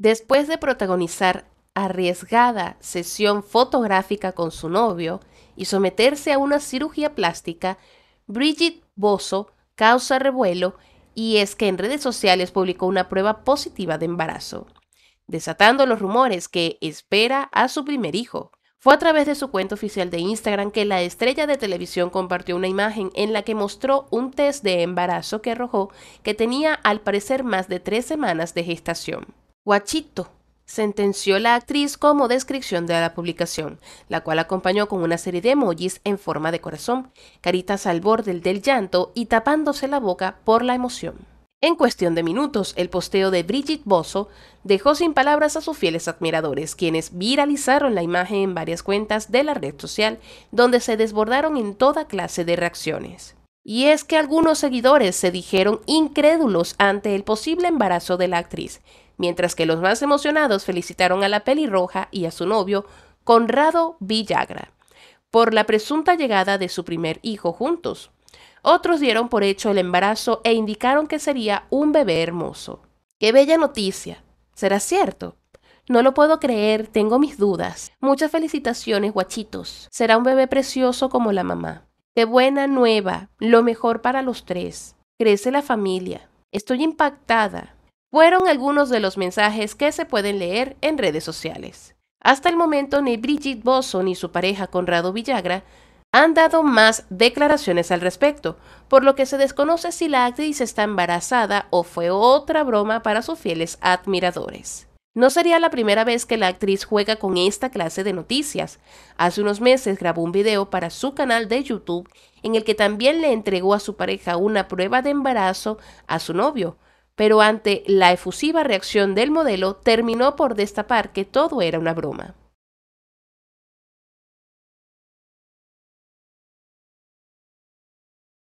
Después de protagonizar arriesgada sesión fotográfica con su novio y someterse a una cirugía plástica, Bridget Bozo causa revuelo y es que en redes sociales publicó una prueba positiva de embarazo, desatando los rumores que espera a su primer hijo. Fue a través de su cuenta oficial de Instagram que la estrella de televisión compartió una imagen en la que mostró un test de embarazo que arrojó que tenía al parecer más de tres semanas de gestación. Guachito, sentenció la actriz como descripción de la publicación, la cual acompañó con una serie de emojis en forma de corazón, caritas al borde del llanto y tapándose la boca por la emoción. En cuestión de minutos, el posteo de Brigitte Bosso dejó sin palabras a sus fieles admiradores, quienes viralizaron la imagen en varias cuentas de la red social, donde se desbordaron en toda clase de reacciones y es que algunos seguidores se dijeron incrédulos ante el posible embarazo de la actriz, mientras que los más emocionados felicitaron a la pelirroja y a su novio, Conrado Villagra, por la presunta llegada de su primer hijo juntos. Otros dieron por hecho el embarazo e indicaron que sería un bebé hermoso. ¡Qué bella noticia! ¿Será cierto? No lo puedo creer, tengo mis dudas. Muchas felicitaciones, guachitos. Será un bebé precioso como la mamá. Qué buena nueva, lo mejor para los tres. Crece la familia. Estoy impactada. Fueron algunos de los mensajes que se pueden leer en redes sociales. Hasta el momento, ni Brigitte Bosson ni su pareja Conrado Villagra han dado más declaraciones al respecto, por lo que se desconoce si la actriz está embarazada o fue otra broma para sus fieles admiradores. No sería la primera vez que la actriz juega con esta clase de noticias. Hace unos meses grabó un video para su canal de YouTube en el que también le entregó a su pareja una prueba de embarazo a su novio, pero ante la efusiva reacción del modelo terminó por destapar que todo era una broma.